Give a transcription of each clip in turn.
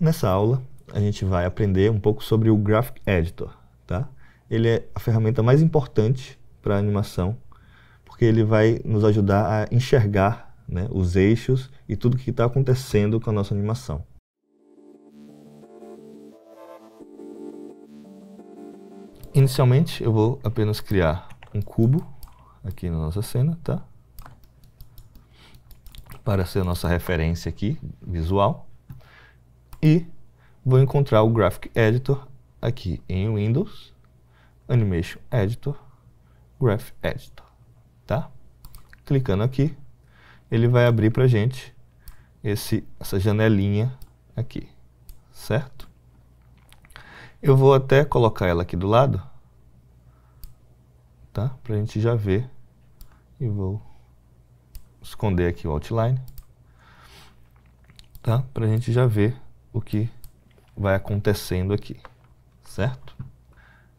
Nessa aula, a gente vai aprender um pouco sobre o Graphic Editor. Tá? Ele é a ferramenta mais importante para animação, porque ele vai nos ajudar a enxergar né, os eixos e tudo o que está acontecendo com a nossa animação. Inicialmente, eu vou apenas criar um cubo aqui na nossa cena, tá? Para ser a nossa referência aqui, visual e vou encontrar o Graphic Editor aqui em Windows, Animation Editor, Graph Editor, tá? Clicando aqui, ele vai abrir para gente esse, essa janelinha aqui, certo? Eu vou até colocar ela aqui do lado, tá? Para a gente já ver e vou esconder aqui o outline, tá? Para a gente já ver o que vai acontecendo aqui, certo?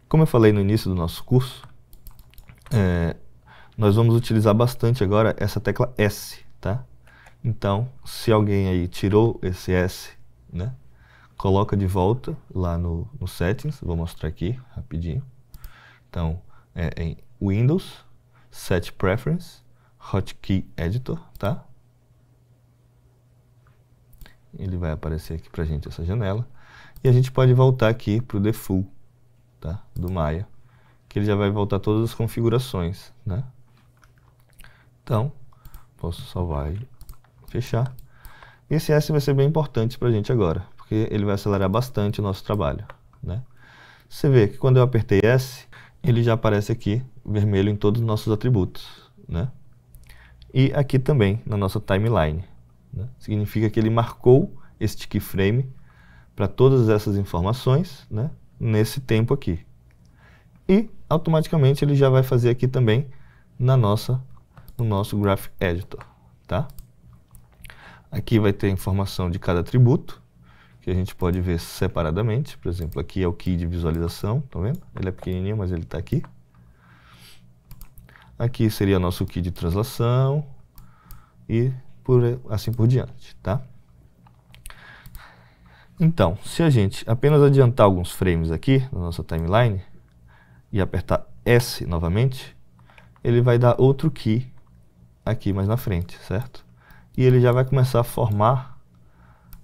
Como eu falei no início do nosso curso, é, nós vamos utilizar bastante agora essa tecla S, tá? Então, se alguém aí tirou esse S, né? Coloca de volta lá no, no Settings, vou mostrar aqui rapidinho. Então, é em Windows, Set Preference, Hotkey Editor, tá? ele vai aparecer aqui para a gente essa janela. E a gente pode voltar aqui para o default tá? do Maya, que ele já vai voltar todas as configurações. Né? Então, posso salvar e fechar. esse S vai ser bem importante para a gente agora, porque ele vai acelerar bastante o nosso trabalho. Né? Você vê que quando eu apertei S, ele já aparece aqui vermelho em todos os nossos atributos. Né? E aqui também, na nossa timeline. Né? Significa que ele marcou este keyframe para todas essas informações né? nesse tempo aqui. E automaticamente ele já vai fazer aqui também na nossa, no nosso Graph Editor. Tá? Aqui vai ter a informação de cada atributo, que a gente pode ver separadamente. Por exemplo, aqui é o key de visualização, tá vendo? Ele é pequenininho, mas ele está aqui. Aqui seria nosso key de translação e por assim por diante, tá? Então, se a gente apenas adiantar alguns frames aqui na nossa timeline e apertar S novamente, ele vai dar outro key aqui mais na frente, certo? E ele já vai começar a formar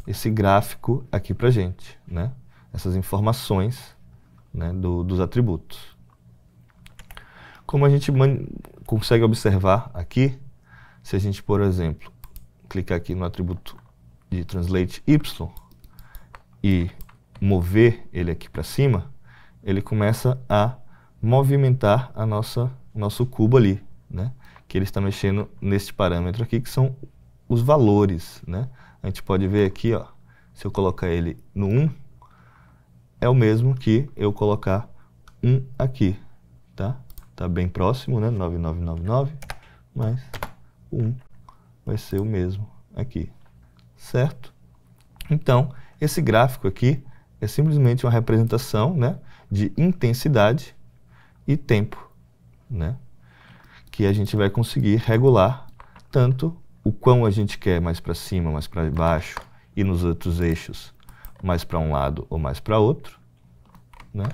esse gráfico aqui pra gente, né? Essas informações né, do, dos atributos. Como a gente consegue observar aqui, se a gente, por exemplo, clicar aqui no atributo de translate y e mover ele aqui para cima, ele começa a movimentar a nossa nosso cubo ali, né? Que ele está mexendo neste parâmetro aqui que são os valores, né? A gente pode ver aqui, ó, se eu colocar ele no 1, é o mesmo que eu colocar 1 aqui, tá? Tá bem próximo, né? 9999, mas 1 vai ser o mesmo aqui, certo? Então, esse gráfico aqui é simplesmente uma representação né, de intensidade e tempo, né, que a gente vai conseguir regular tanto o quão a gente quer mais para cima, mais para baixo e nos outros eixos, mais para um lado ou mais para outro, né,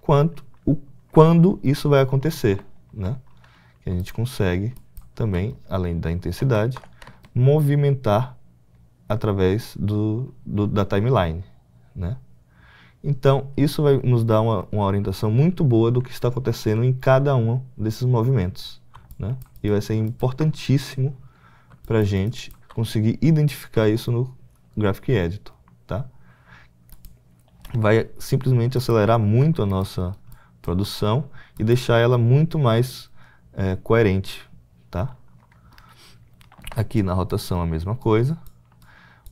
quanto o quando isso vai acontecer, né, que a gente consegue também, além da intensidade, movimentar através do, do da timeline. Né? Então, isso vai nos dar uma, uma, orientação muito boa do que está acontecendo em cada um desses movimentos. Né? E vai ser importantíssimo para a gente conseguir identificar isso no Graphic Editor. Tá? Vai simplesmente acelerar muito a nossa produção e deixar ela muito mais é, coerente, tá? Aqui na rotação a mesma coisa.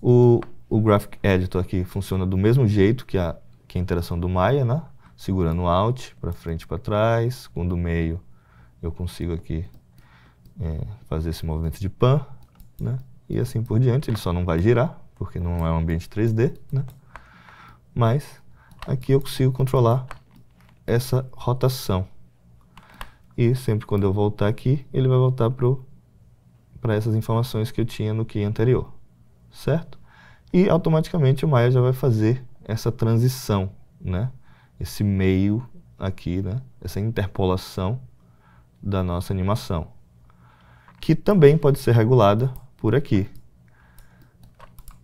O, o Graphic Editor aqui funciona do mesmo jeito que a, que a interação do Maya, né? Segurando o Alt para frente e para trás. Com o do meio eu consigo aqui é, fazer esse movimento de pan, né? E assim por diante. Ele só não vai girar, porque não é um ambiente 3D, né? Mas aqui eu consigo controlar essa rotação. E sempre quando eu voltar aqui, ele vai voltar para essas informações que eu tinha no key anterior, certo? E automaticamente o Maya já vai fazer essa transição, né? Esse meio aqui, né? Essa interpolação da nossa animação, que também pode ser regulada por aqui.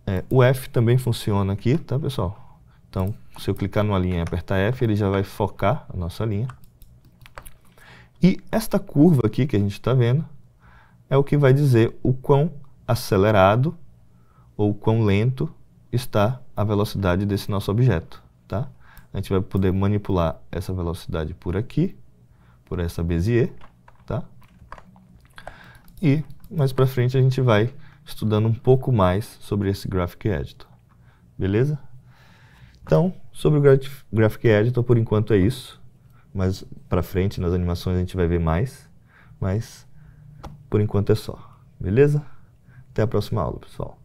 É, o F também funciona aqui, tá pessoal? Então, se eu clicar numa linha e apertar F, ele já vai focar a nossa linha. E esta curva aqui que a gente está vendo é o que vai dizer o quão acelerado ou quão lento está a velocidade desse nosso objeto. Tá? A gente vai poder manipular essa velocidade por aqui, por essa Bézier. Tá? E mais para frente a gente vai estudando um pouco mais sobre esse Graphic Editor. Beleza? Então, sobre o Graphic Editor, por enquanto é isso. Mas para frente nas animações a gente vai ver mais, mas por enquanto é só. Beleza? Até a próxima aula, pessoal.